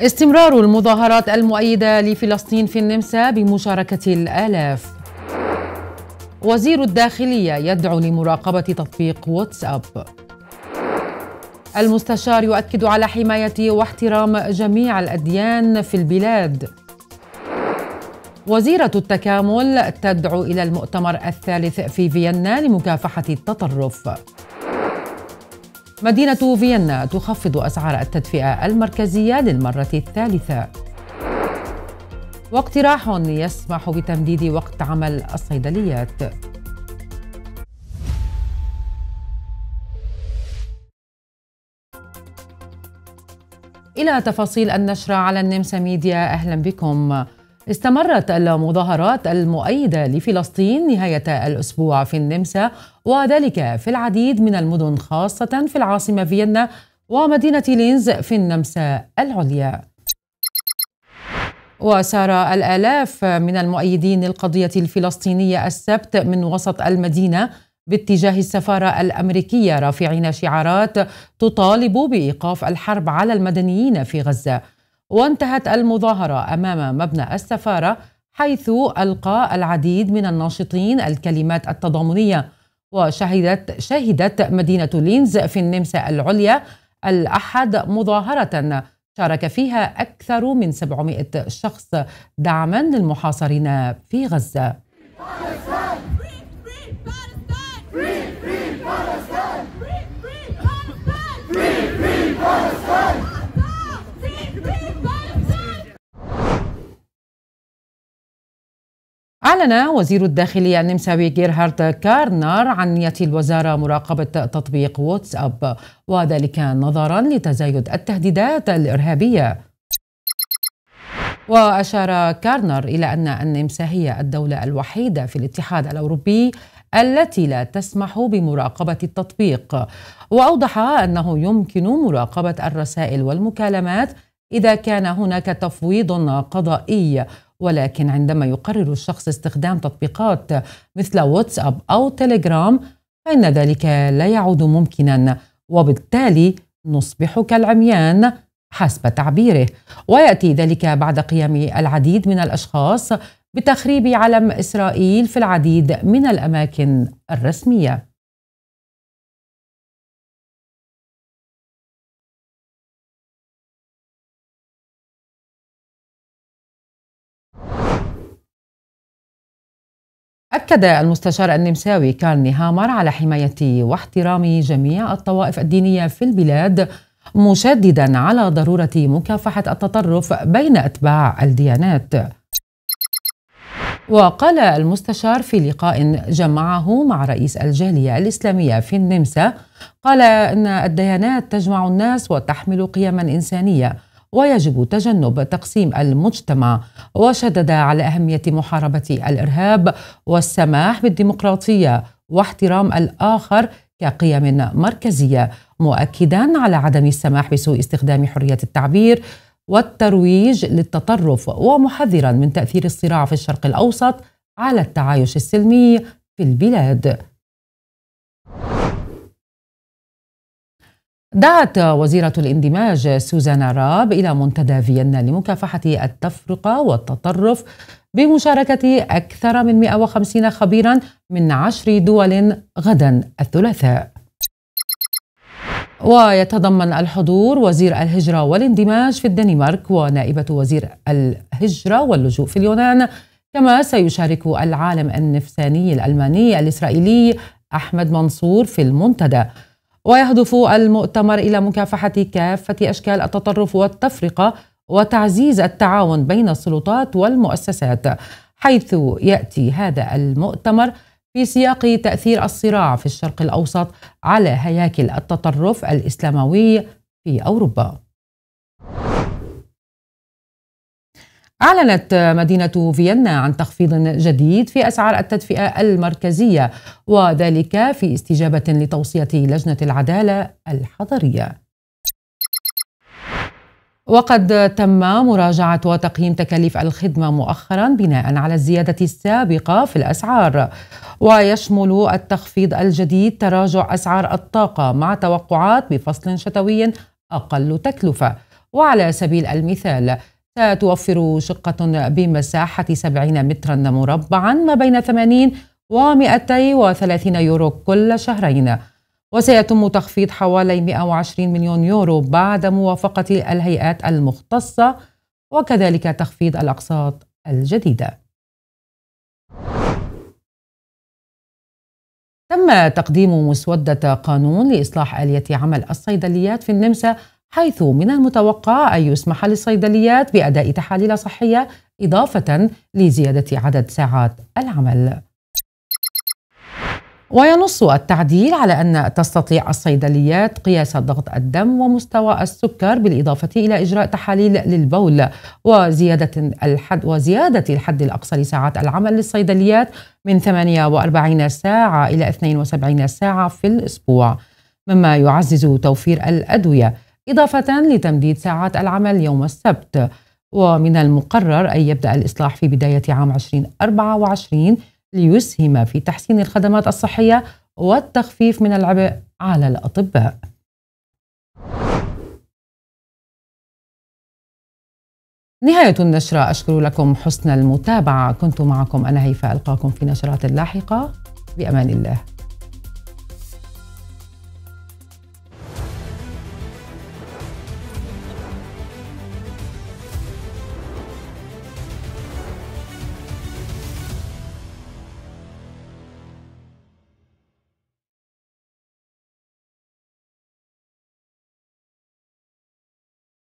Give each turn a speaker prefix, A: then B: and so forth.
A: استمرار المظاهرات المؤيدة لفلسطين في النمسا بمشاركة الآلاف وزير الداخلية يدعو لمراقبة تطبيق واتساب المستشار يؤكد على حماية واحترام جميع الأديان في البلاد وزيرة التكامل تدعو إلى المؤتمر الثالث في فيينا لمكافحة التطرف مدينة فيينا تخفض أسعار التدفئة المركزية للمرة الثالثة واقتراح يسمح بتمديد وقت عمل الصيدليات إلى تفاصيل النشرة على النمسا ميديا أهلا بكم استمرت المظاهرات المؤيدة لفلسطين نهاية الأسبوع في النمسا وذلك في العديد من المدن خاصة في العاصمة فيينا ومدينة لينز في النمسا العليا وسار الآلاف من المؤيدين للقضية الفلسطينية السبت من وسط المدينة باتجاه السفارة الأمريكية رافعين شعارات تطالب بإيقاف الحرب على المدنيين في غزة وانتهت المظاهرة أمام مبنى السفارة حيث ألقى العديد من الناشطين الكلمات التضامنية وشهدت شهدت مدينة لينز في النمسا العليا الأحد مظاهرة شارك فيها أكثر من 700 شخص دعما للمحاصرين في غزة أعلن وزير الداخلية النمساوي جيرهارد كارنر عن نية الوزارة مراقبة تطبيق واتساب وذلك نظرا لتزايد التهديدات الإرهابية وأشار كارنر إلى أن النمسا هي الدولة الوحيدة في الاتحاد الأوروبي التي لا تسمح بمراقبة التطبيق وأوضح أنه يمكن مراقبة الرسائل والمكالمات إذا كان هناك تفويض قضائي ولكن عندما يقرر الشخص استخدام تطبيقات مثل واتساب أو تليجرام فإن ذلك لا يعود ممكنا وبالتالي نصبح كالعميان حسب تعبيره ويأتي ذلك بعد قيام العديد من الأشخاص بتخريب علم إسرائيل في العديد من الأماكن الرسمية أكد المستشار النمساوي كارل هامر على حماية واحترام جميع الطوائف الدينية في البلاد مشددا على ضرورة مكافحة التطرف بين أتباع الديانات وقال المستشار في لقاء جمعه مع رئيس الجالية الإسلامية في النمسا قال إن الديانات تجمع الناس وتحمل قيما إنسانية ويجب تجنب تقسيم المجتمع وشدد على أهمية محاربة الإرهاب والسماح بالديمقراطية واحترام الآخر كقيم مركزية مؤكدا على عدم السماح بسوء استخدام حرية التعبير والترويج للتطرف ومحذرا من تأثير الصراع في الشرق الأوسط على التعايش السلمي في البلاد دعت وزيرة الاندماج سوزانا راب إلى منتدى فيينا لمكافحة التفرقة والتطرف بمشاركة أكثر من 150 خبيرا من عشر دول غدا الثلاثاء ويتضمن الحضور وزير الهجرة والاندماج في الدنمارك ونائبة وزير الهجرة واللجوء في اليونان كما سيشارك العالم النفساني الألماني الإسرائيلي أحمد منصور في المنتدى ويهدف المؤتمر إلى مكافحة كافة أشكال التطرف والتفرقة وتعزيز التعاون بين السلطات والمؤسسات حيث يأتي هذا المؤتمر في سياق تأثير الصراع في الشرق الأوسط على هياكل التطرف الإسلاموي في أوروبا أعلنت مدينة فيينا عن تخفيض جديد في أسعار التدفئة المركزية وذلك في استجابة لتوصية لجنة العدالة الحضرية. وقد تم مراجعة وتقييم تكاليف الخدمة مؤخرا بناء على الزيادة السابقة في الأسعار ويشمل التخفيض الجديد تراجع أسعار الطاقة مع توقعات بفصل شتوي أقل تكلفة وعلى سبيل المثال توفر شقة بمساحة 70 مترا مربعا ما بين 80 و 230 يورو كل شهرين وسيتم تخفيض حوالي 120 مليون يورو بعد موافقة الهيئات المختصة وكذلك تخفيض الأقساط الجديدة تم تقديم مسودة قانون لإصلاح آلية عمل الصيدليات في النمسا حيث من المتوقع أن يسمح للصيدليات بأداء تحاليل صحية إضافة لزيادة عدد ساعات العمل. وينص التعديل على أن تستطيع الصيدليات قياس ضغط الدم ومستوى السكر بالإضافة إلى إجراء تحاليل للبول وزيادة الحد وزيادة الحد الأقصى لساعات العمل للصيدليات من 48 ساعة إلى 72 ساعة في الأسبوع مما يعزز توفير الأدوية إضافة لتمديد ساعات العمل يوم السبت ومن المقرر أن يبدأ الإصلاح في بداية عام 2024 ليسهم في تحسين الخدمات الصحية والتخفيف من العبء على الأطباء نهاية النشرة أشكر لكم حسن المتابعة كنت معكم أنا هيفاء ألقاكم في نشرات لاحقة بأمان الله